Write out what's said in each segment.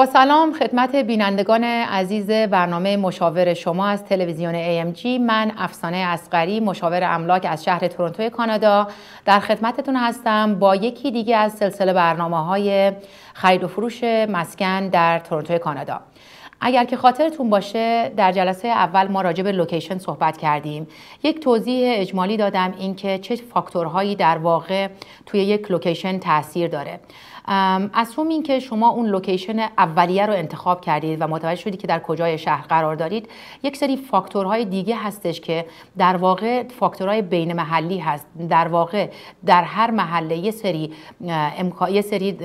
با سلام خدمت بینندگان عزیز برنامه مشاور شما از تلویزیون AMG من افسانه اسقری مشاور املاک از شهر تورنتو کانادا در خدمتتون هستم با یکی دیگه از سلسله برنامه های خرید و فروش مسکن در تورنتو کانادا اگر که خاطرتون باشه در جلسه اول ما راجع به لوکیشن صحبت کردیم یک توضیح اجمالی دادم اینکه چه فاکتورهایی در واقع توی یک لوکیشن تاثیر داره از اینکه که شما اون لوکیشن اولیه رو انتخاب کردید و متوجه شدید که در کجای شهر قرار دارید یک سری فاکتورهای دیگه هستش که در واقع فاکتورهای بین محلی هست در واقع در هر محله یه سری امکا... یه سری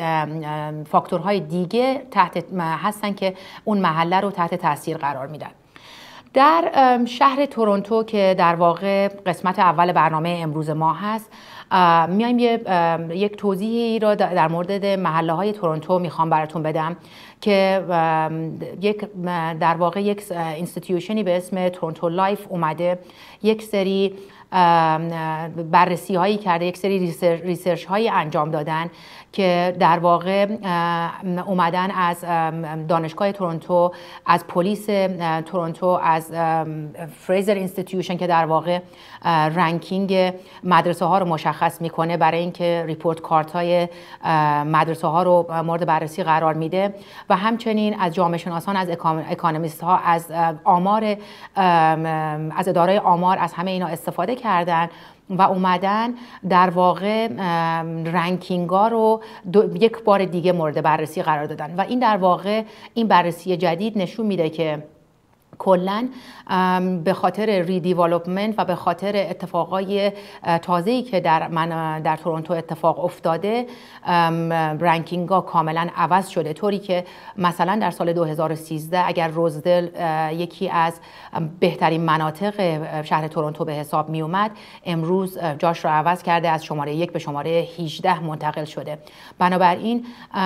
فاکتورهای دیگه تحت هستن که اون محله رو تحت تاثیر قرار میدن در شهر تورنتو که در واقع قسمت اول برنامه امروز ما هست میایم یه یک توضیحی رو در مورد محله های تورنتو میخوام براتون بدم که یک در واقع یک اینستیتیوشنی به اسم تورنتو لایف اومده یک سری بررسی هایی کرده یک سری ریسرچ هایی انجام دادن که در واقع اومدن از دانشگاه تورنتو از پلیس تورنتو از فریزر اینستیتیوشن که در واقع رنکینگ مدرسه ها رو مشخص میکنه برای اینکه ریپورت کارت های مدرسه ها رو مورد بررسی قرار میده و همچنین از جامعه شناسان از اکانومیست ها از آمار از اداره آمار از همه اینا استفاده کردن و اومدن در واقع رنکینگ ها رو یک بار دیگه مورد بررسی قرار دادن و این در واقع این بررسی جدید نشون میده که کلا به خاطر ریدیوولپمنت و به خاطر اتفاقای تازه‌ای که در من در تورنتو اتفاق افتاده رنکینگ ها کاملا عوض شده طوری که مثلا در سال 2013 اگر روزدل یکی از بهترین مناطق شهر تورنتو به حساب می اومد امروز جاش را عوض کرده از شماره یک به شماره 18 منتقل شده بنابراین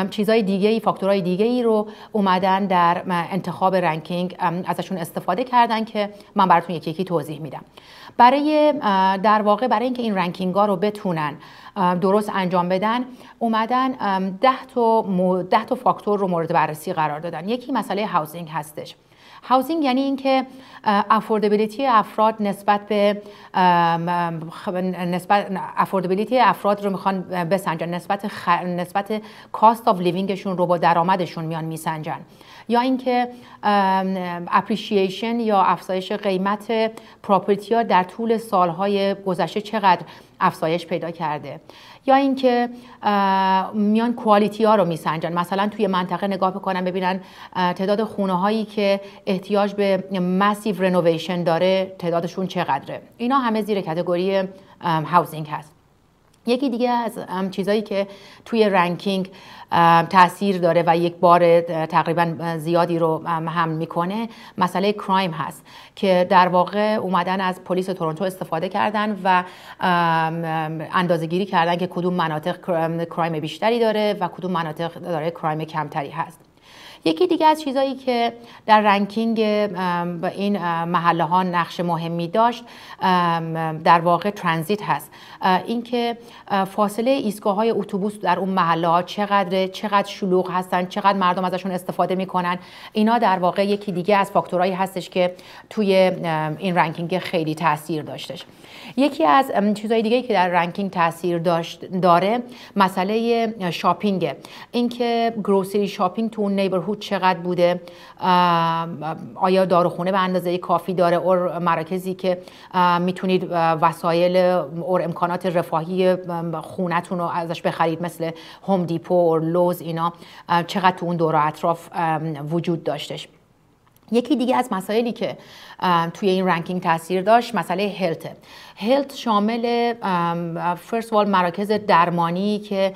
چیزای دیگه ای فاکتورهای دیگه ای رو اومدن در انتخاب رنکینگ ازشون استفاده کردن که من براتون یکی یکی توضیح میدم برای در واقع برای اینکه این رنکینگ ها رو بتونن درست انجام بدن اومدن ده تا تا فاکتور رو مورد بررسی قرار دادن یکی مسئله هاوزینگ هستش هاوزینگ یعنی اینکه افوردبیلیتی افراد نسبت به نسبت افوردبیلیتی افراد رو میخوان بسنجن نسبت خ... نسبت کاست آف لیوینگشون رو با درآمدشون میان میسنجن یا اینکه اپریشیشن یا افزایش قیمت پراپرتی ها در طول سالهای گذشته چقدر افزایش پیدا کرده یا اینکه میان کوالیتی ها رو میسنجن مثلا توی منطقه نگاه بکنن ببینن تعداد خونه هایی که احتیاج به مسیو رنوویشن داره تعدادشون چقدره اینا همه زیر کتگوری هاوزینگ هست یکی دیگه از چیزهایی که توی رنکینگ تاثیر داره و یک بار تقریبا زیادی رو هم میکنه مسئله کرایم هست که در واقع اومدن از پلیس تورنتو استفاده کردن و اندازگیری کردن که کدوم مناطق کرایم بیشتری داره و کدوم مناطق داره کرایم کمتری هست یکی دیگه از چیزهایی که در رنکینگ این محله ها نقش مهمی داشت در واقع ترانزیت هست اینکه فاصله ایستگاه های اتوبوس در اون محله ها چقدر چقدر شلوغ هستن چقدر مردم ازشون استفاده میکنن اینا در واقع یکی دیگه از فاکتورهایی هستش که توی این رنکینگ خیلی تاثیر داشتش یکی از چیزهای دیگه که در رنکینگ تاثیر داشت داره مسئله شاپینگه اینکه گروسری شاپینگ تو اون نیبرهود چقدر بوده آیا داروخونه به اندازه کافی داره اور مراکزی که میتونید وسایل اور امکانات رفاهی خونتون رو ازش بخرید مثل هوم دیپو اور لوز اینا چقدر تو اون دور اطراف وجود داشتش یکی دیگه از مسائلی که توی این رنکینگ تاثیر داشت مسئله هلت هلت شامل فرست وال مراکز درمانی که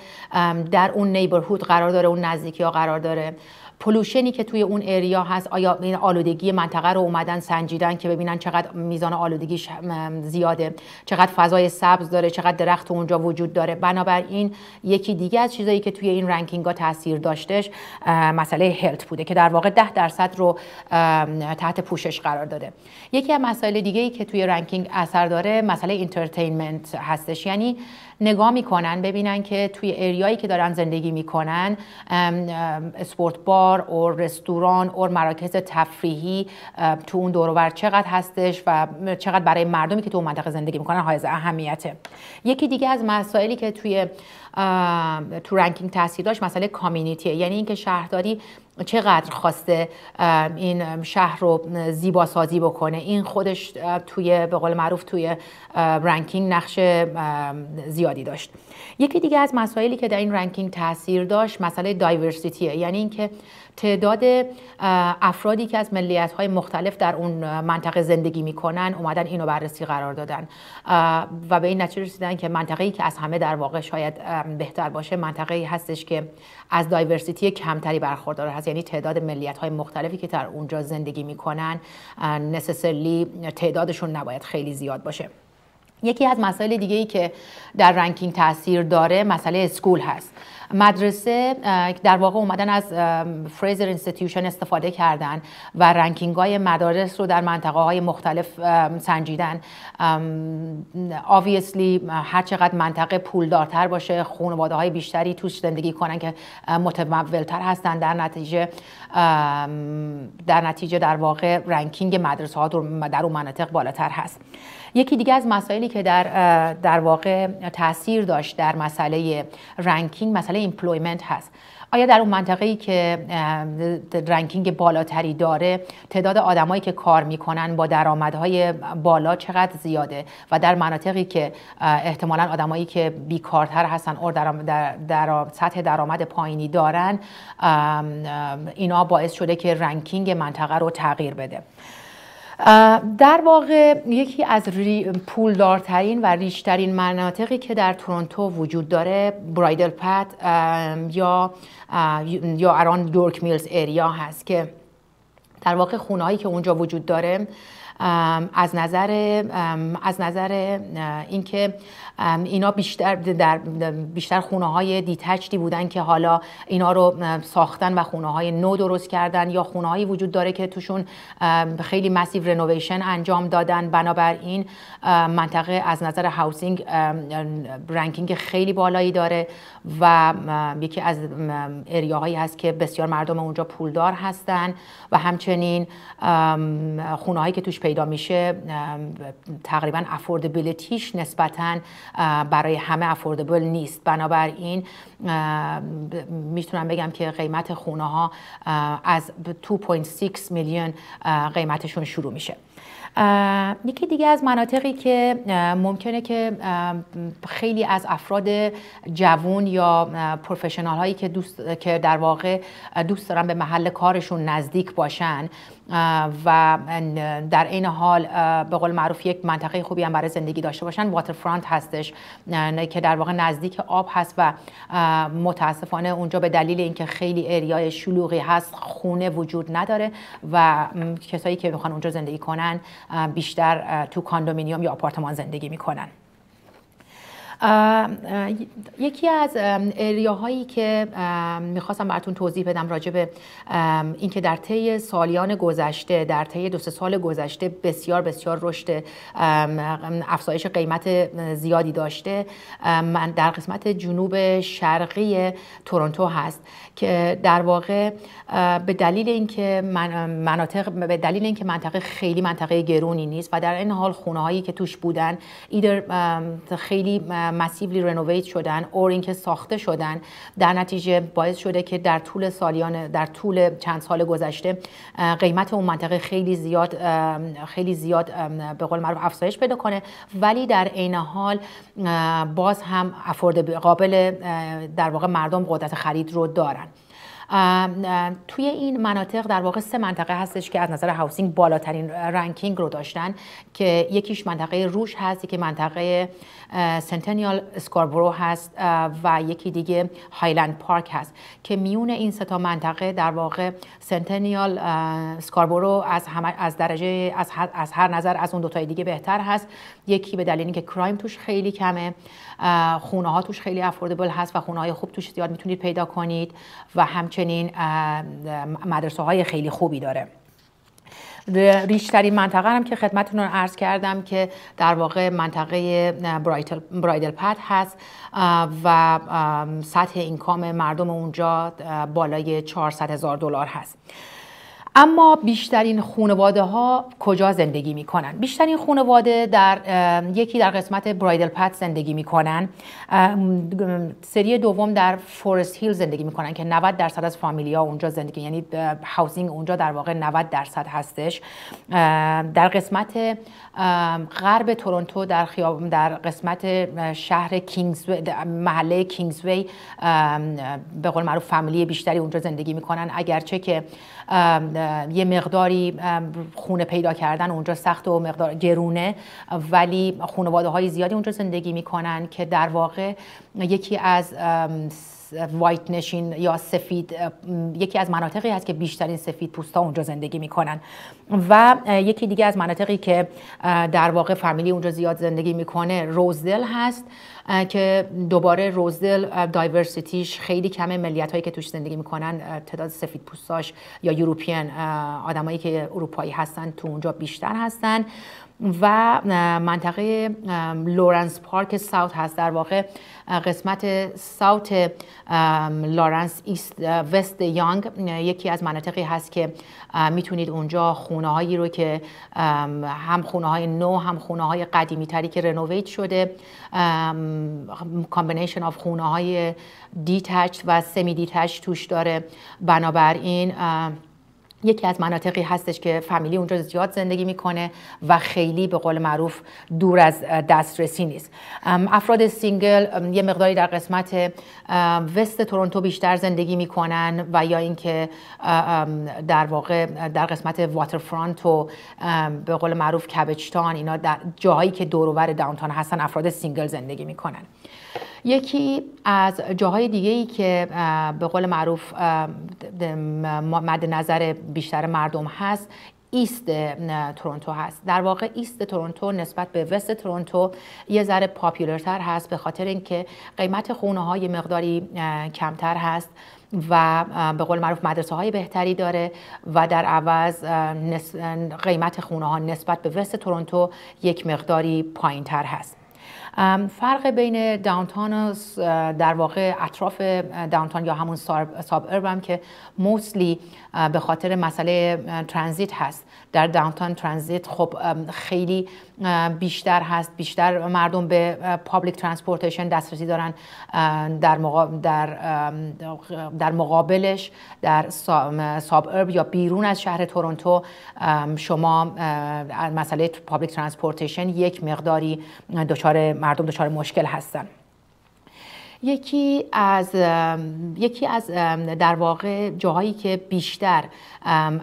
در اون نیبرهود قرار داره اون نزدیکی ها قرار داره پلوشنی که توی اون اریا هست آیا این آلودگی منطقه رو اومدن سنجیدن که ببینن چقدر میزان آلودگیش زیاده چقدر فضای سبز داره چقدر درخت اونجا وجود داره بنابراین یکی دیگه از چیزایی که توی این رنکینگ ها تاثیر داشتش مسئله هلت بوده که در واقع ده درصد رو تحت پوشش قرار داده یکی از مسائل دیگه ای که توی رنکینگ اثر داره مسئله اینترتینمنت هستش یعنی نگاه میکنن ببینن که توی اریایی که دارن زندگی میکنن اسپورت بار اور رستوران اور مراکز تفریحی تو اون دورور چقدر هستش و چقدر برای مردمی که تو اون منطقه زندگی میکنن حائز اهمیته یکی دیگه از مسائلی که توی تو رنکینگ تاثیر داشت مسئله کامیونیتی یعنی اینکه شهرداری چقدر خواسته این شهر رو زیبا سازی بکنه این خودش توی به قول معروف توی رنکینگ نقش زیادی داشت یکی دیگه از مسائلی که در این رنکینگ تاثیر داشت مسئله دایورسیتیه یعنی اینکه تعداد افرادی که از ملیت‌های مختلف در اون منطقه زندگی میکنن اومدن اینو بررسی قرار دادن و به این نتیجه رسیدن که منطقه‌ای که از همه در واقع شاید بهتر باشه منطقه‌ای هستش که از دایورسیتی کمتری برخوردار هست یعنی تعداد ملیت های مختلفی که در اونجا زندگی میکنن نسسرلی تعدادشون نباید خیلی زیاد باشه یکی از مسائل دیگه ای که در رنکینگ تاثیر داره مسئله اسکول هست مدرسه در واقع اومدن از فریزر انستیتیوشن استفاده کردن و رنکینگ های مدارس رو در منطقه های مختلف سنجیدن آویسلی هر چقدر منطقه پولدارتر باشه خانواده های بیشتری توش زندگی کنن که متمولتر هستن در نتیجه در نتیجه در واقع رنکینگ مدرسه ها در اون مناطق بالاتر هست یکی دیگه از مسائلی که در در واقع تاثیر داشت در مسئله رنکینگ مسئله ایمپلویمنت هست آیا در اون منطقه ای که رنکینگ بالاتری داره تعداد آدمایی که کار میکنن با درآمدهای بالا چقدر زیاده و در مناطقی که احتمالا آدمایی که بیکارتر هستن اور در, در, سطح درآمد پایینی دارن اینا باعث شده که رنکینگ منطقه رو تغییر بده در واقع یکی از پولدارترین و ریشترین مناطقی که در تورنتو وجود داره برایدل پت یا یا اران یورک میلز ایریا هست که در واقع خونه هایی که اونجا وجود داره از نظر از نظر اینکه اینا بیشتر در بیشتر خونه های دیتچدی بودن که حالا اینا رو ساختن و خونه های نو درست کردن یا خونه هایی وجود داره که توشون خیلی مسیو رنوویشن انجام دادن بنابراین منطقه از نظر هاوسینگ رنکینگ خیلی بالایی داره و یکی از اریاهایی هست که بسیار مردم اونجا پولدار هستن و همچنین خونه هایی که توش پیدا میشه تقریبا افوردبیلیتیش نسبتاً برای همه افوردبل نیست بنابراین میتونم بگم که قیمت خونه ها از 2.6 میلیون قیمتشون شروع میشه یکی دیگه از مناطقی که ممکنه که خیلی از افراد جوون یا پروفشنال هایی که دوست که در واقع دوست دارن به محل کارشون نزدیک باشن و در این حال به قول معروف یک منطقه خوبی هم برای زندگی داشته باشن واتر فرانت هستش که در واقع نزدیک آب هست و متاسفانه اونجا به دلیل اینکه خیلی اریای شلوغی هست خونه وجود نداره و کسایی که میخوان اونجا زندگی کنن بیشتر تو کاندومینیوم یا آپارتمان زندگی میکنن یکی از اریاهایی که میخواستم براتون توضیح بدم راجع به اینکه در طی سالیان گذشته در طی دو سال گذشته بسیار بسیار رشد افزایش قیمت زیادی داشته من در قسمت جنوب شرقی تورنتو هست که در واقع به دلیل اینکه من مناطق به دلیل اینکه منطقه خیلی منطقه گرونی نیست و در این حال خونه هایی که توش بودن ایدر خیلی مسیولی رنوویت شدن اور اینکه ساخته شدن در نتیجه باعث شده که در طول سالیان در طول چند سال گذشته قیمت اون منطقه خیلی زیاد خیلی زیاد به قول معروف افزایش پیدا کنه ولی در عین حال باز هم افورد قابل در واقع مردم قدرت خرید رو دارن توی این مناطق در واقع سه منطقه هستش که از نظر هاوسینگ بالاترین رنکینگ رو داشتن که یکیش منطقه روش هست یکی منطقه سنتنیال اسکاربرو هست و یکی دیگه هایلند پارک هست که میون این سه تا منطقه در واقع سنتنیال اسکاربرو از از درجه از هر, نظر از اون دو تای دیگه بهتر هست یکی به دلیل اینکه کرایم توش خیلی کمه خونه ها توش خیلی افوردبل هست و خونه های خوب توش زیاد میتونید پیدا کنید و همچنین مدرسه های خیلی خوبی داره ریشترین منطقه هم که خدمتتون رو عرض کردم که در واقع منطقه برایدل, برایدل پد هست و سطح اینکام مردم اونجا بالای 400 هزار دلار هست اما بیشترین خانواده ها کجا زندگی می کنن؟ بیشترین خانواده در یکی در قسمت برایدل پت زندگی می کنن سری دوم در فورست هیل زندگی می کنن که 90 درصد از فامیلیا اونجا زندگی یعنی هاوسینگ اونجا در واقع 90 درصد هستش در قسمت غرب تورنتو در خیاب در قسمت شهر کینگز محله کینگزوی به قول معروف فامیلی بیشتری اونجا زندگی میکنن اگرچه که یه مقداری خونه پیدا کردن اونجا سخت و مقدار گرونه ولی خانواده های زیادی اونجا زندگی میکنن که در واقع یکی از وایت نشین یا سفید یکی از مناطقی هست که بیشترین سفید ها اونجا زندگی میکنن و یکی دیگه از مناطقی که در واقع فامیلی اونجا زیاد زندگی میکنه روزدل هست که دوباره روزدل دایورسیتیش خیلی کمه ملیت هایی که توش زندگی میکنن تعداد سفید پوستاش یا یوروپین آدمایی که اروپایی هستن تو اونجا بیشتر هستن و منطقه لورنس پارک ساوت هست در واقع قسمت ساوت لورنس ایست وست یانگ یکی از مناطقی هست که میتونید اونجا خونه هایی رو که هم خونه های نو هم خونه های قدیمی تری که رنوویت شده کامبینیشن آف خونه های دیتچ و سمی دیتچ توش داره بنابراین یکی از مناطقی هستش که فامیلی اونجا زیاد زندگی میکنه و خیلی به قول معروف دور از دسترسی نیست افراد سینگل یه مقداری در قسمت وست تورنتو بیشتر زندگی میکنن و یا اینکه در واقع در قسمت واترفرانت و به قول معروف کبچتان اینا در جاهایی که دور و بر داونتان هستن افراد سینگل زندگی میکنن یکی از جاهای دیگه ای که به قول معروف مد نظر بیشتر مردم هست ایست تورنتو هست در واقع ایست تورنتو نسبت به وست تورنتو یه ذره پاپیولرتر هست به خاطر اینکه قیمت خونه های مقداری کمتر هست و به قول معروف مدرسه های بهتری داره و در عوض قیمت خونه ها نسبت به وست تورنتو یک مقداری پایین تر هست فرق بین داونتاون در واقع اطراف داونتان یا همون ساب اربم که موسلی به خاطر مسئله ترانزیت هست در داونتان ترانزیت خب خیلی بیشتر هست بیشتر مردم به پابلیک ترانسپورتیشن دسترسی دارن در, در, در مقابلش در ساب ارب یا بیرون از شهر تورنتو شما مسئله پابلیک ترانسپورتیشن یک مقداری دچار مردم دچار مشکل هستن یکی از یکی از در واقع جاهایی که بیشتر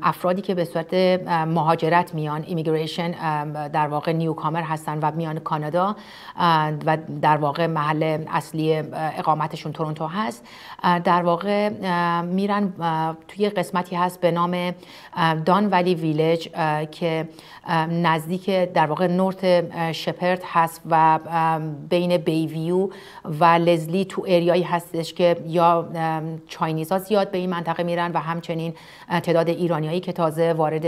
افرادی که به صورت مهاجرت میان ایمیگریشن در واقع نیو کامر هستن و میان کانادا و در واقع محل اصلی اقامتشون تورنتو هست در واقع میرن توی قسمتی هست به نام دان ولی ویلج که نزدیک در واقع نورت شپرد هست و بین بیویو و لزلی تو اریایی هستش که یا ها زیاد به این منطقه میرن و همچنین تعداد ایرانیایی که تازه وارد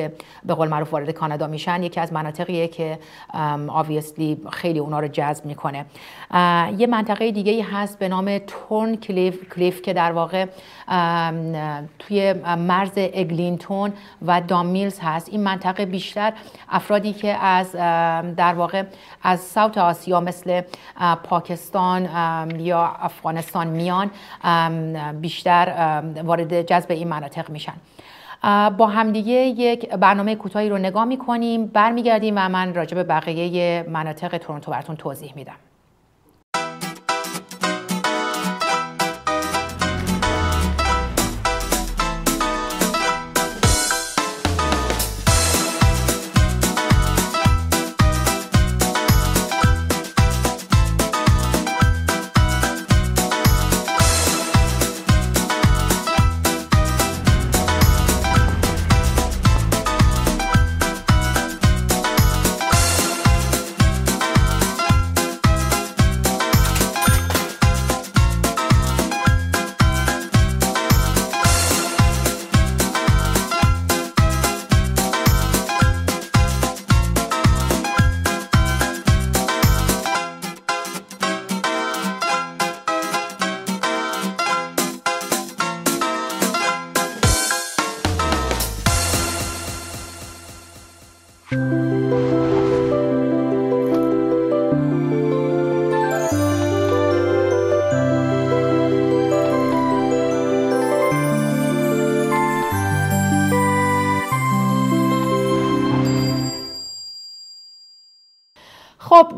به قول معروف وارد کانادا میشن یکی از مناطقیه که obviously خیلی اونا رو جذب میکنه یه منطقه دیگه ای هست به نام تورن کلیف, کلیف که در واقع توی مرز اگلینتون و دامیلز هست این منطقه بیشتر افرادی که از در واقع از ساوت آسیا مثل پاکستان یا افغانستان میان بیشتر وارد جذب این مناطق میشن با همدیگه یک برنامه کوتاهی رو نگاه میکنیم برمیگردیم و من راجع به بقیه مناطق تورنتو براتون توضیح میدم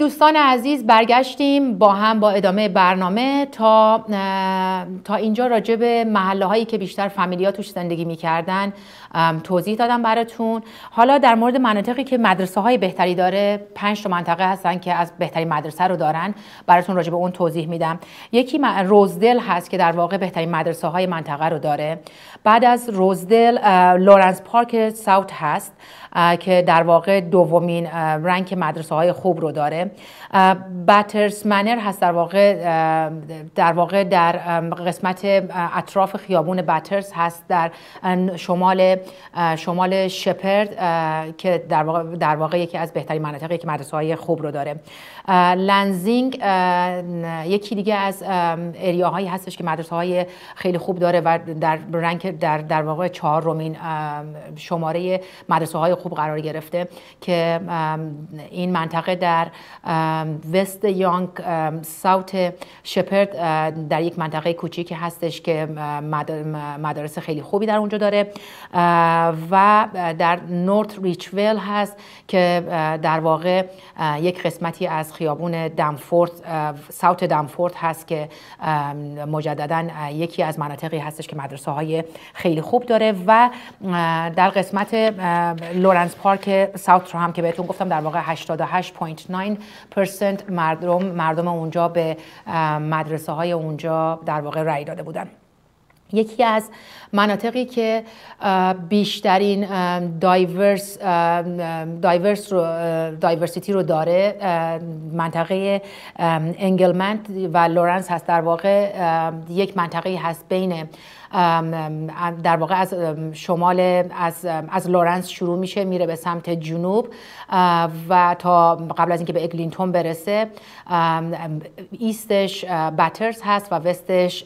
دوستان عزیز برگشتیم با هم با ادامه برنامه تا تا اینجا راجع به محله هایی که بیشتر فامیلیا توش زندگی میکردن توضیح دادم براتون حالا در مورد مناطقی که مدرسه های بهتری داره پنج تا منطقه هستن که از بهترین مدرسه رو دارن براتون راجع به اون توضیح میدم یکی روزدل هست که در واقع بهترین مدرسه های منطقه رو داره بعد از روزدل لورنس پارک ساوت هست که در واقع دومین رنگ مدرسه های خوب رو داره باترز منر هست در واقع در واقع در قسمت اطراف خیابون باترز هست در شمال شمال شپرد که در واقع, در واقع یکی از بهترین مناطقی که مدرسه های خوب رو داره لنزینگ یکی دیگه از اریاهایی هستش که مدرسه های خیلی خوب داره و در رنگ در در واقع رومین شماره مدرسه های خوب قرار گرفته که این منطقه در وست یانگ ساوت شپرد در یک منطقه کوچیکی هستش که مدارس خیلی خوبی در اونجا داره و در نورت ریچویل هست که در واقع یک قسمتی از خیابون دمفورت ساوت دمفورت هست که مجددا یکی از مناطقی هستش که مدرسه های خیلی خوب داره و در قسمت لورنس پارک ساوت رو هم که بهتون گفتم در واقع 88.9 پرسنت مردم مردم اونجا به مدرسه های اونجا در واقع رأی داده بودن یکی از مناطقی که بیشترین دایورس دایورس رو دایورسیتی رو داره منطقه انگلمنت و لورنس هست در واقع یک منطقه هست بین در واقع از شمال از, از لورنس شروع میشه میره به سمت جنوب و تا قبل از اینکه به اگلینتون برسه ایستش باترز هست و وستش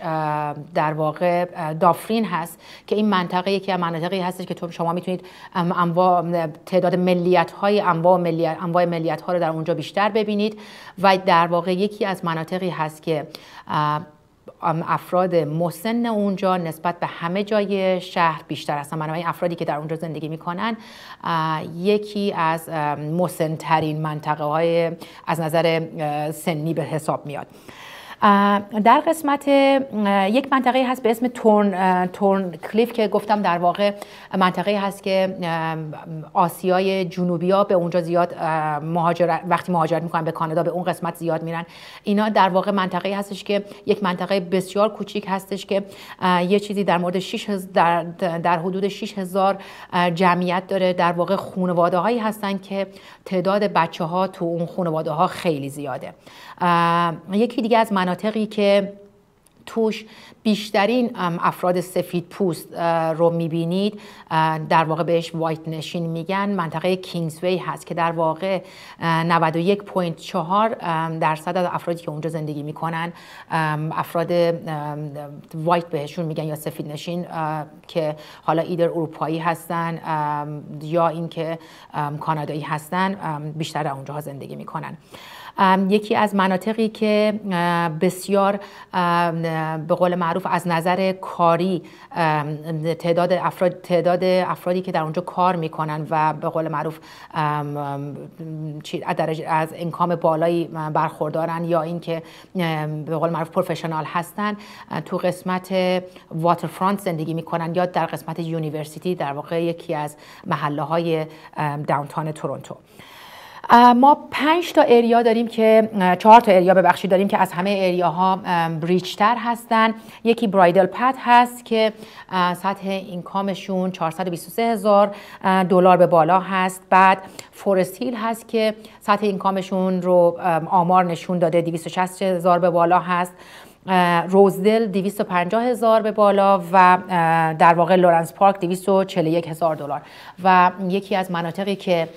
در واقع دافرین هست که این منطقه یکی از مناطقی هستش که شما میتونید تعداد ملیت های انواع ملیت, انواع ملیت ها رو در اونجا بیشتر ببینید و در واقع یکی از مناطقی هست که افراد مسن اونجا نسبت به همه جای شهر بیشتر هستن بنابراین افرادی که در اونجا زندگی میکنن یکی از مسنترین منطقه های از نظر سنی به حساب میاد در قسمت یک منطقه هست به اسم تورن, تورن کلیف که گفتم در واقع منطقه هست که آسیای جنوبی ها به اونجا زیاد مهاجرت وقتی مهاجرت میکنن به کانادا به اون قسمت زیاد میرن اینا در واقع منطقه هستش که یک منطقه بسیار کوچیک هستش که یه چیزی در مورد در, در حدود 6000 جمعیت داره در واقع خانواده هایی هستن که تعداد بچه ها تو اون خانواده ها خیلی زیاده یکی دیگه از من مناطقی که توش بیشترین افراد سفید پوست رو میبینید در واقع بهش وایت نشین میگن منطقه کینگزوی هست که در واقع 91.4 درصد از افرادی که اونجا زندگی میکنن افراد وایت بهشون میگن یا سفید نشین که حالا ایدر اروپایی هستن یا اینکه کانادایی هستن بیشتر اونجا زندگی میکنن یکی از مناطقی که بسیار به قول معروف از نظر کاری تعداد افراد تعداد افرادی که در اونجا کار میکنن و به قول معروف از انکام بالایی برخوردارن یا اینکه به قول معروف پروفشنال هستن تو قسمت واترفرانت زندگی میکنن یا در قسمت یونیورسیتی در واقع یکی از محله های داونتان تورنتو ما پنج تا اریا داریم که چهار تا اریا ببخشی داریم که از همه ها بریچتر هستن یکی برایدل پد هست که سطح اینکامشون 423 هزار دلار به بالا هست بعد فورستیل هست که سطح اینکامشون رو آمار نشون داده 260 هزار به بالا هست روزدل 250 هزار به بالا و در واقع لورنس پارک 241 هزار دلار و یکی از مناطقی که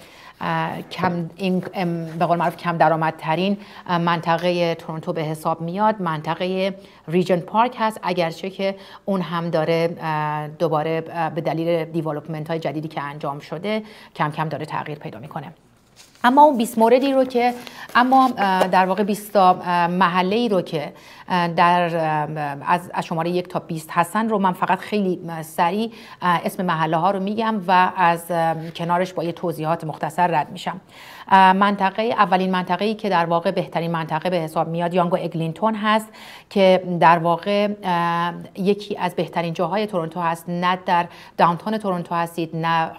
کم این به قول معروف کم درآمدترین منطقه تورنتو به حساب میاد منطقه ریجن پارک هست اگرچه که اون هم داره دوباره به دلیل دیولپمنت های جدیدی که انجام شده کم کم داره تغییر پیدا میکنه اما اون 20 موردی رو که اما در واقع 20 محله ای رو که در از شماره یک تا 20 هستن رو من فقط خیلی سریع اسم محله ها رو میگم و از کنارش با یه توضیحات مختصر رد میشم منطقه اولین منطقه که در واقع بهترین منطقه به حساب میاد یانگو اگلینتون هست که در واقع یکی از بهترین جاهای تورنتو هست نه در داونتون تورنتو هستید نه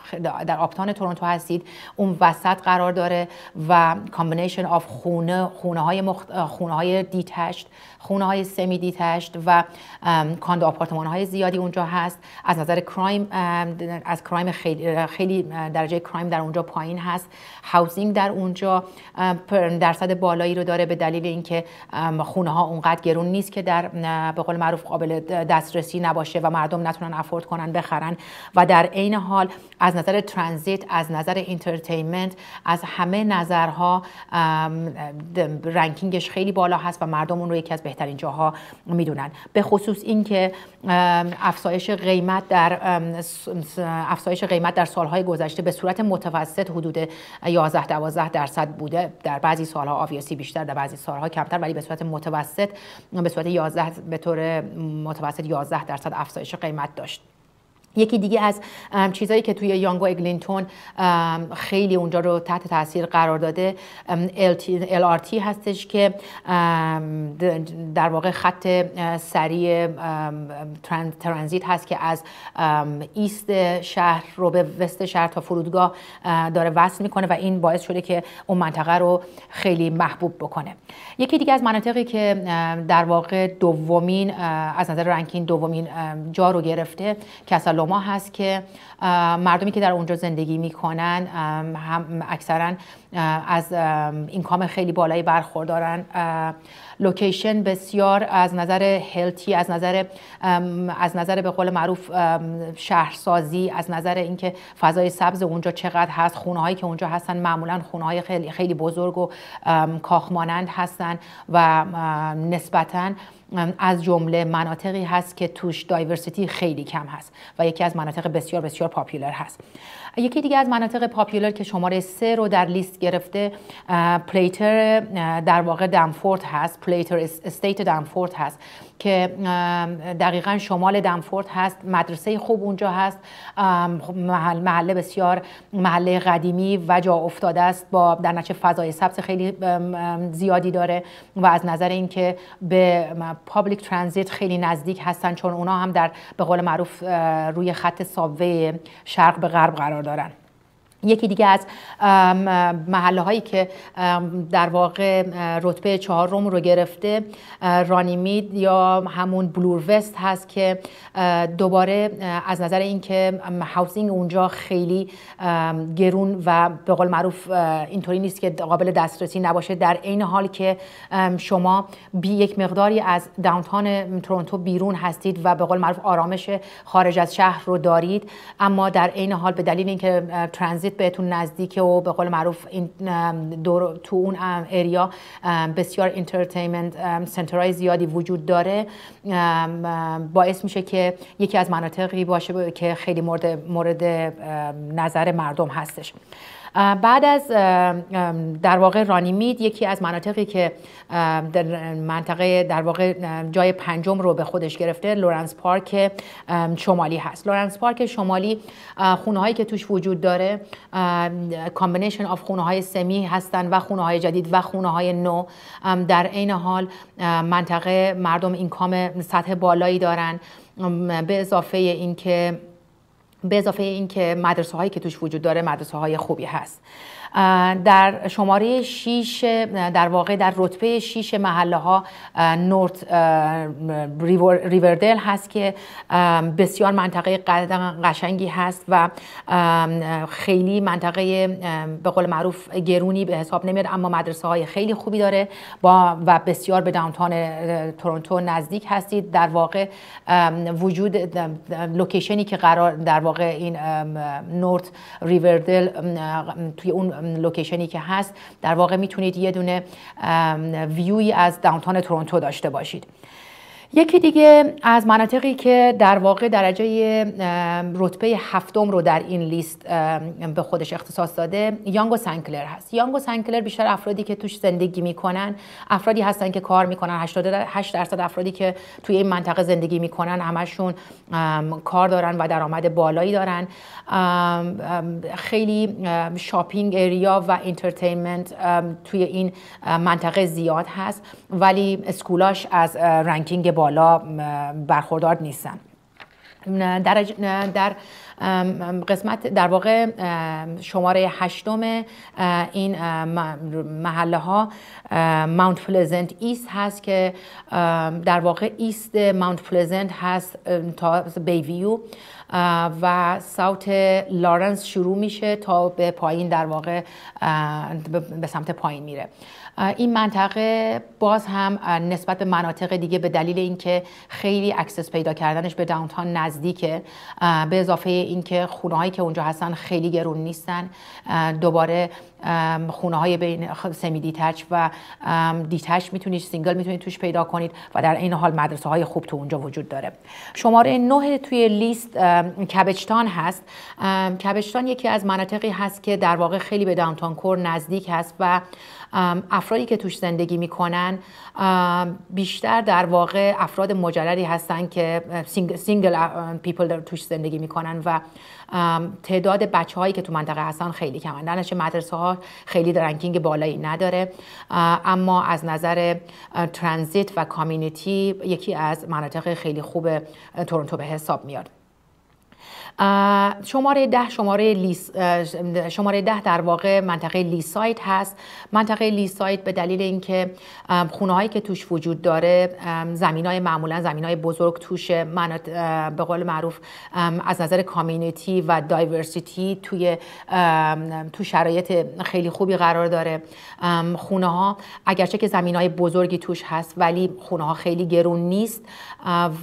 در آپتان تورنتو هستید اون وسط قرار داره و کامبینیشن آف خونه خونه های, مخت... خونه های دیتشت خونه های سمی دیتشت و کاند آپارتمان های زیادی اونجا هست از نظر کرایم از کرایم خیلی, خیلی درجه کرایم در اونجا پایین هست هاوسینگ در اونجا درصد بالایی رو داره به دلیل اینکه خونه ها اونقدر گرون نیست که در به قول معروف قابل دسترسی نباشه و مردم نتونن افورد کنن بخرن و در عین حال از نظر ترانزیت از نظر انترتینمنت از همه نظرها رنکینگش خیلی بالا هست و مردم اون رو یکی از بهترین جاها میدونن به خصوص اینکه افزایش قیمت در افزایش قیمت در سالهای گذشته به صورت متوسط حدود 11 12 درصد بوده در بعضی سالها آویسی بیشتر در بعضی سالها کمتر ولی به صورت متوسط به صورت 11 به طور متوسط 11 درصد افزایش قیمت داشت یکی دیگه از چیزهایی که توی یانگو اگلینتون خیلی اونجا رو تحت تاثیر قرار داده LRT هستش که در واقع خط سریع ترانزیت هست که از ایست شهر رو به وست شهر تا فرودگاه داره وصل میکنه و این باعث شده که اون منطقه رو خیلی محبوب بکنه یکی دیگه از مناطقی که در واقع دومین از نظر رنکین دومین جا رو گرفته کسل هست که مردمی که در اونجا زندگی میکنن هم اکثرا از اینکام خیلی بالایی برخوردارن لوکیشن بسیار از نظر هلتی از نظر از نظر به قول معروف شهرسازی از نظر اینکه فضای سبز اونجا چقدر هست خونه هایی که اونجا هستن معمولا خونه های خیلی خیلی بزرگ و کاخمانند هستن و نسبتا از جمله مناطقی هست که توش دایورسیتی خیلی کم هست و یکی از مناطق بسیار بسیار پاپیولر هست یکی دیگه از مناطق پاپیولر که شماره سه رو در لیست گرفته پلیتر در واقع دمفورد هست پلیتر استیت دمفورد هست که دقیقا شمال دمفورد هست مدرسه خوب اونجا هست خب، محل محله بسیار محله قدیمی و جا افتاده است با در نتیجه فضای سبز خیلی زیادی داره و از نظر اینکه به پابلیک ترانزیت خیلی نزدیک هستن چون اونا هم در به قول معروف روی خط ساوه شرق به غرب قرار دارن یکی دیگه از محله هایی که در واقع رتبه چهارم رو گرفته رانیمید یا همون بلور وست هست که دوباره از نظر اینکه هاوسینگ اونجا خیلی گرون و به قول معروف اینطوری نیست که قابل دسترسی نباشه در عین حال که شما بی یک مقداری از داونتان تورنتو بیرون هستید و به قول معروف آرامش خارج از شهر رو دارید اما در عین حال به دلیل اینکه ترانزیت بهتون نزدیکه و به قول معروف این دور تو اون اریا بسیار انترتینمنت سنترهای زیادی وجود داره باعث میشه که یکی از مناطقی باشه که خیلی مورد, مورد نظر مردم هستش بعد از در واقع رانیمید یکی از مناطقی که در منطقه در واقع جای پنجم رو به خودش گرفته لورنس پارک شمالی هست لورنس پارک شمالی خونه هایی که توش وجود داره کامبینیشن آف خونه های سمی هستن و خونه های جدید و خونه های نو در عین حال منطقه مردم اینکام سطح بالایی دارن به اضافه اینکه به اضافه اینکه مدرسه هایی که توش وجود داره مدرسه های خوبی هست در شماره 6 در واقع در رتبه 6 محله ها نورت ریوردل هست که بسیار منطقه قشنگی هست و خیلی منطقه به قول معروف گرونی به حساب نمیاد اما مدرسه های خیلی خوبی داره با و بسیار به داونتان تورنتو نزدیک هستید در واقع وجود لوکیشنی که قرار در واقع این نورت ریوردل توی اون لوکیشنی که هست در واقع میتونید یه دونه ویوی از داونتاون تورنتو داشته باشید یکی دیگه از مناطقی که در واقع درجه رتبه هفتم رو در این لیست به خودش اختصاص داده یانگو سنکلر هست یانگو سنکلر بیشتر افرادی که توش زندگی میکنن افرادی هستن که کار میکنن 88 درصد افرادی که توی این منطقه زندگی میکنن همشون کار دارن و درآمد بالایی دارن خیلی شاپینگ اریا و انترتینمنت توی این منطقه زیاد هست ولی اسکولاش از رنکینگ بالا برخوردار نیستن در, در قسمت در واقع شماره هشتم این محله ها ماونت پلزنت ایست هست که در واقع ایست ماونت پلزنت هست تا بیویو و ساوت لارنس شروع میشه تا به پایین در واقع به سمت پایین میره این منطقه باز هم نسبت به مناطق دیگه به دلیل اینکه خیلی اکسس پیدا کردنش به داونتان نزدیکه به اضافه اینکه خونه که اونجا هستن خیلی گرون نیستن دوباره خونه های بین خب، سمی دیتچ و دیتچ میتونید سینگل میتونید توش پیدا کنید و در این حال مدرسه های خوب تو اونجا وجود داره شماره نه توی لیست کبچتان هست کبچتان یکی از مناطقی هست که در واقع خیلی به داونتان کور نزدیک هست و افرادی که توش زندگی میکنن بیشتر در واقع افراد مجردی هستن که سینگل پیپل توش زندگی میکنن و تعداد بچه هایی که تو منطقه هستن خیلی کمن در مدرسه ها خیلی رنکینگ بالایی نداره اما از نظر ترانزیت و کامیونیتی یکی از مناطق خیلی خوب تورنتو به حساب میاد شماره ده شماره لیس شماره ده در واقع منطقه لیسایت هست منطقه لیسایت به دلیل اینکه خونه هایی که توش وجود داره زمین های معمولا زمین های بزرگ توش به قول معروف از نظر کامیونیتی و دایورسیتی توی تو شرایط خیلی خوبی قرار داره خونه ها اگرچه که زمین های بزرگی توش هست ولی خونه ها خیلی گرون نیست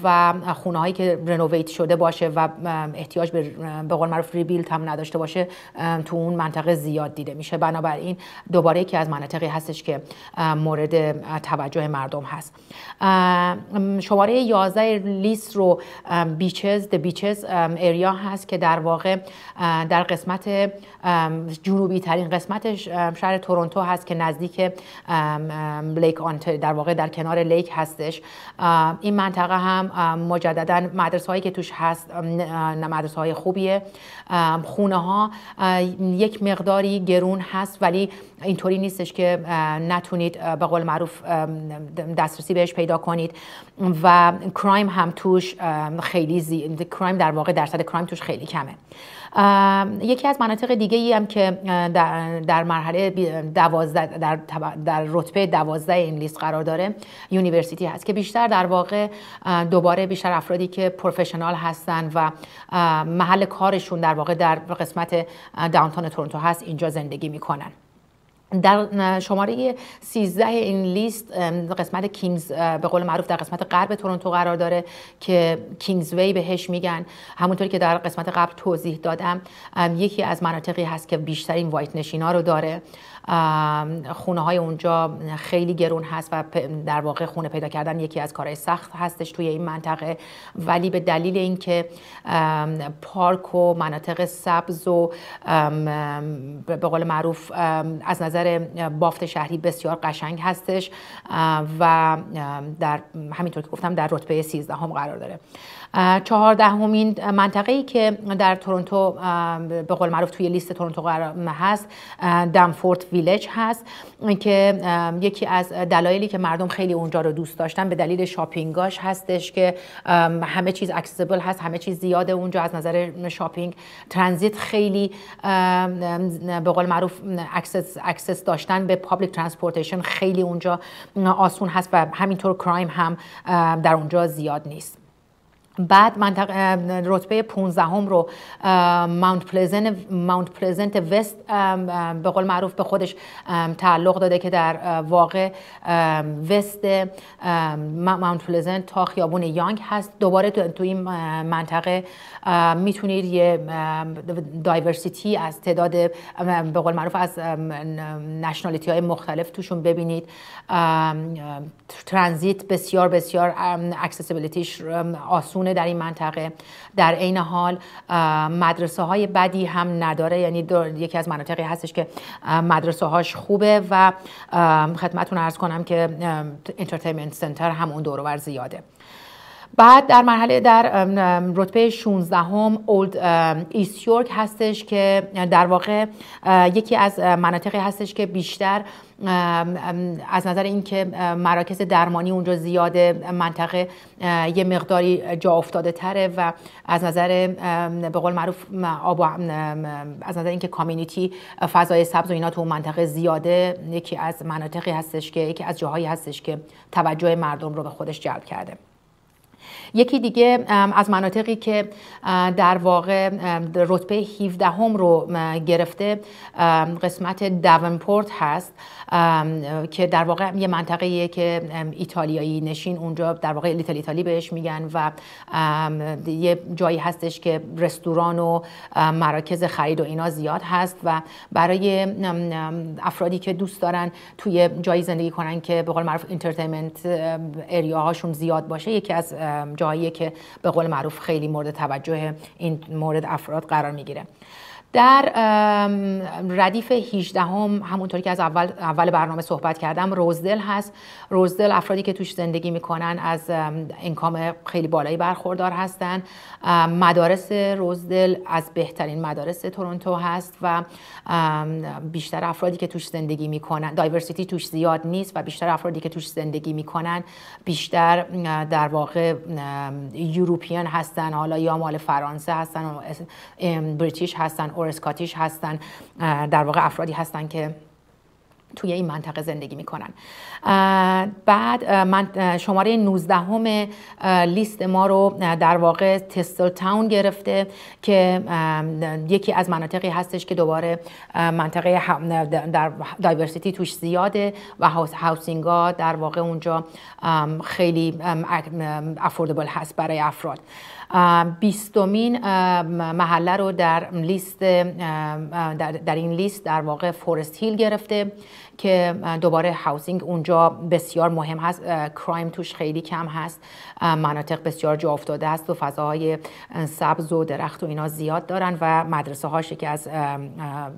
و خونه هایی که رنوویت شده باشه و احتیاج احتیاج به به قول معروف هم نداشته باشه تو اون منطقه زیاد دیده میشه بنابراین دوباره یکی از مناطقی هستش که مورد توجه مردم هست شماره 11 لیست رو بیچز د بیچز اریا هست که در واقع در قسمت جنوبی ترین قسمتش شهر تورنتو هست که نزدیک لیک آنتر در واقع در کنار لیک هستش این منطقه هم مجددا مدرسه هایی که توش هست های خوبیه خونه ها یک مقداری گرون هست ولی اینطوری نیستش که نتونید به قول معروف دسترسی بهش پیدا کنید و کرایم هم توش خیلی زی... کرایم در واقع درصد کرایم توش خیلی کمه یکی از مناطق دیگه ای هم که در, در مرحله دوازده در, در رتبه دوازده این لیست قرار داره یونیورسیتی هست که بیشتر در واقع دوباره بیشتر افرادی که پروفشنال هستن و محل کارشون در واقع در قسمت داونتان تورنتو هست اینجا زندگی میکنن در شماره 13 این لیست قسمت کینگز به قول معروف در قسمت غرب تورنتو قرار داره که کینگز وی بهش میگن همونطوری که در قسمت قبل توضیح دادم یکی از مناطقی هست که بیشترین وایت نشینا رو داره خونه های اونجا خیلی گرون هست و در واقع خونه پیدا کردن یکی از کارهای سخت هستش توی این منطقه ولی به دلیل اینکه پارک و مناطق سبز و به قول معروف از نظر بافت شهری بسیار قشنگ هستش و در همینطور که گفتم در رتبه 13 هم قرار داره چهاردهمین منطقه ای که در تورنتو به قول معروف توی لیست تورنتو هست دمفورت ویلج هست که یکی از دلایلی که مردم خیلی اونجا رو دوست داشتن به دلیل شاپینگاش هستش که همه چیز اکسیبل هست همه چیز زیاده اونجا از نظر شاپینگ ترانزیت خیلی به قول معروف اکسس, اکسس داشتن به پابلیک ترانسپورتیشن خیلی اونجا آسون هست و همینطور کرایم هم در اونجا زیاد نیست بعد منطقه رتبه 15 هم رو ماونت پلزنت ماونت پلزنت وست به قول معروف به خودش تعلق داده که در واقع وست ماونت پلزنت تا خیابون یانگ هست دوباره تو این منطقه میتونید یه دایورسیتی از تعداد به قول معروف از نشنالیتی های مختلف توشون ببینید ترانزیت بسیار بسیار اکسسیبیلیتیش آسون در این منطقه در عین حال مدرسه های بدی هم نداره یعنی یکی از مناطقی هستش که مدرسه هاش خوبه و خدمتون ارز کنم که انترتینمنت سنتر هم اون دورور زیاده بعد در مرحله در رتبه 16 هم اولد یورک هستش که در واقع یکی از مناطقی هستش که بیشتر از نظر اینکه مراکز درمانی اونجا زیاده منطقه یه مقداری جا افتاده تره و از نظر به قول معروف آب از نظر اینکه کامیونیتی فضای سبز و اینا تو اون منطقه زیاده یکی از مناطقی هستش که یکی از جاهایی هستش که توجه مردم رو به خودش جلب کرده یکی دیگه از مناطقی که در واقع رتبه 17 هم رو گرفته قسمت داونپورت هست که در واقع یه منطقه که ایتالیایی نشین اونجا در واقع لیتل ایتالی بهش میگن و یه جایی هستش که رستوران و مراکز خرید و اینا زیاد هست و برای افرادی که دوست دارن توی جایی زندگی کنن که به قول معروف انترتینمنت اریا هاشون زیاد باشه یکی از جاییه که به قول معروف خیلی مورد توجه این مورد افراد قرار میگیره در ردیف 18 هم همونطوری که از اول, اول برنامه صحبت کردم روزدل هست روزدل افرادی که توش زندگی میکنن از انکام خیلی بالایی برخوردار هستن مدارس روزدل از بهترین مدارس تورنتو هست و بیشتر افرادی که توش زندگی میکنن دایورسیتی توش زیاد نیست و بیشتر افرادی که توش زندگی میکنن بیشتر در واقع یوروپیان هستن حالا یا مال فرانسه هستن بریتیش هستن و اسکاتیش هستن در واقع افرادی هستن که توی این منطقه زندگی میکنن بعد من شماره 19 همه لیست ما رو در واقع تستل تاون گرفته که یکی از مناطقی هستش که دوباره منطقه در دایورسیتی توش زیاده و ها در واقع اونجا خیلی افوردبل هست برای افراد بیستمین محله رو در لیست در, در این لیست در واقع فورست هیل گرفته که دوباره هاوسینگ اونجا بسیار مهم هست کرایم توش خیلی کم هست مناطق بسیار جا افتاده است و فضاهای سبز و درخت و اینا زیاد دارن و مدرسه هاش که از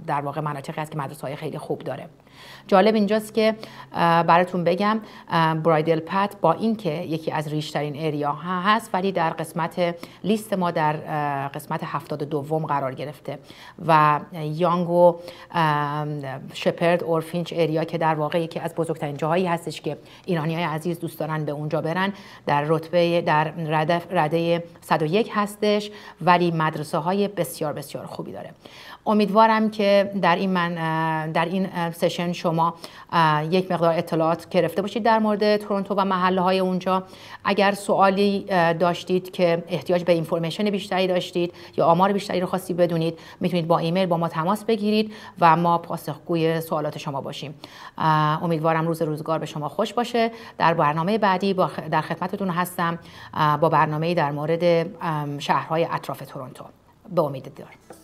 در واقع مناطقی است که مدرسه های خیلی خوب داره جالب اینجاست که براتون بگم برایدل پت با اینکه یکی از ریشترین ایریا هست ولی در قسمت لیست ما در قسمت هفتاد دوم قرار گرفته و یانگ و شپرد اورفینچ یا که در واقع یکی از بزرگترین جاهایی هستش که ایرانی های عزیز دوست دارن به اونجا برن در رتبه در رده 101 هستش ولی مدرسه های بسیار بسیار خوبی داره امیدوارم که در این من در این سشن شما یک مقدار اطلاعات گرفته باشید در مورد تورنتو و محله های اونجا اگر سوالی داشتید که احتیاج به اینفورمیشن بیشتری داشتید یا آمار بیشتری رو خواستید بدونید میتونید با ایمیل با ما تماس بگیرید و ما پاسخگوی سوالات شما باشیم امیدوارم روز روزگار به شما خوش باشه در برنامه بعدی در خدمتتون هستم با برنامه در مورد شهرهای اطراف تورنتو به امید دار